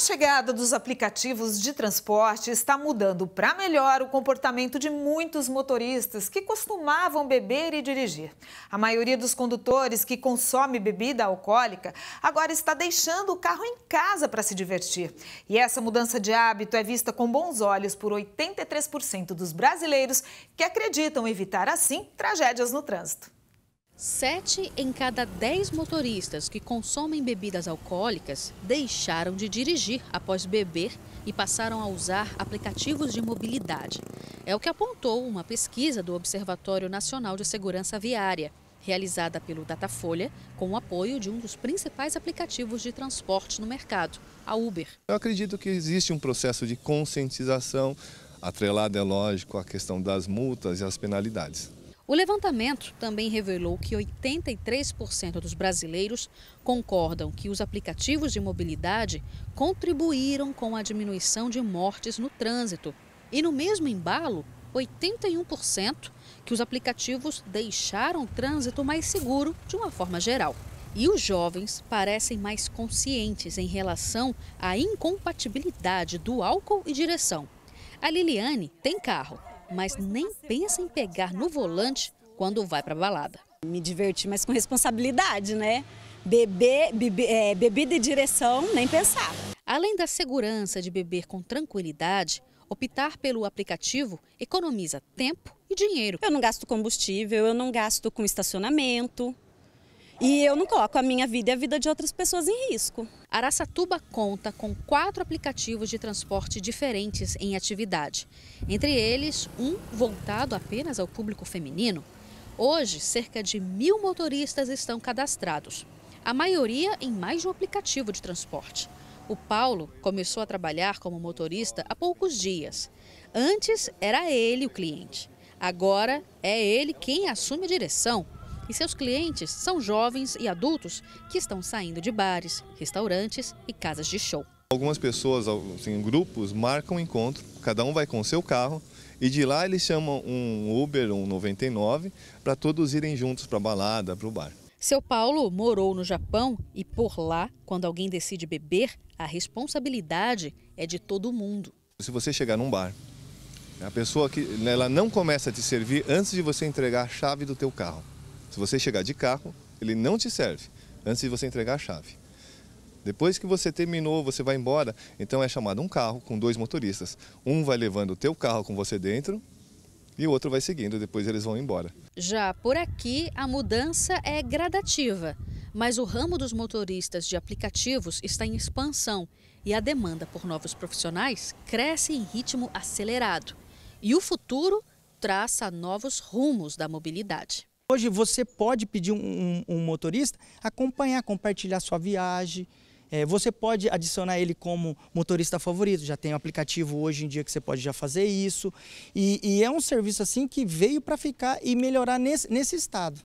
A chegada dos aplicativos de transporte está mudando para melhor o comportamento de muitos motoristas que costumavam beber e dirigir. A maioria dos condutores que consome bebida alcoólica agora está deixando o carro em casa para se divertir. E essa mudança de hábito é vista com bons olhos por 83% dos brasileiros que acreditam evitar assim tragédias no trânsito. Sete em cada dez motoristas que consomem bebidas alcoólicas deixaram de dirigir após beber e passaram a usar aplicativos de mobilidade. É o que apontou uma pesquisa do Observatório Nacional de Segurança Viária, realizada pelo Datafolha, com o apoio de um dos principais aplicativos de transporte no mercado, a Uber. Eu acredito que existe um processo de conscientização atrelado, é lógico, à questão das multas e as penalidades. O levantamento também revelou que 83% dos brasileiros concordam que os aplicativos de mobilidade contribuíram com a diminuição de mortes no trânsito. E no mesmo embalo, 81% que os aplicativos deixaram o trânsito mais seguro de uma forma geral. E os jovens parecem mais conscientes em relação à incompatibilidade do álcool e direção. A Liliane tem carro mas nem pensa em pegar no volante quando vai para balada. Me diverti, mas com responsabilidade, né? Beber, bebe, é, bebida e direção, nem pensar. Além da segurança de beber com tranquilidade, optar pelo aplicativo economiza tempo e dinheiro. Eu não gasto combustível, eu não gasto com estacionamento, e eu não coloco a minha vida e a vida de outras pessoas em risco. Araçatuba conta com quatro aplicativos de transporte diferentes em atividade. Entre eles, um voltado apenas ao público feminino. Hoje, cerca de mil motoristas estão cadastrados, a maioria em mais de um aplicativo de transporte. O Paulo começou a trabalhar como motorista há poucos dias. Antes era ele o cliente. Agora é ele quem assume a direção e seus clientes são jovens e adultos que estão saindo de bares, restaurantes e casas de show. Algumas pessoas, assim, grupos, marcam um encontro, cada um vai com o seu carro e de lá eles chamam um Uber, um 99, para todos irem juntos para a balada, para o bar. Seu Paulo morou no Japão e por lá, quando alguém decide beber, a responsabilidade é de todo mundo. Se você chegar num bar, a pessoa que ela não começa a te servir antes de você entregar a chave do teu carro. Se você chegar de carro, ele não te serve antes de você entregar a chave. Depois que você terminou, você vai embora, então é chamado um carro com dois motoristas. Um vai levando o teu carro com você dentro e o outro vai seguindo, depois eles vão embora. Já por aqui, a mudança é gradativa, mas o ramo dos motoristas de aplicativos está em expansão e a demanda por novos profissionais cresce em ritmo acelerado. E o futuro traça novos rumos da mobilidade. Hoje você pode pedir um, um, um motorista acompanhar, compartilhar sua viagem, é, você pode adicionar ele como motorista favorito, já tem um aplicativo hoje em dia que você pode já fazer isso. E, e é um serviço assim que veio para ficar e melhorar nesse, nesse estado.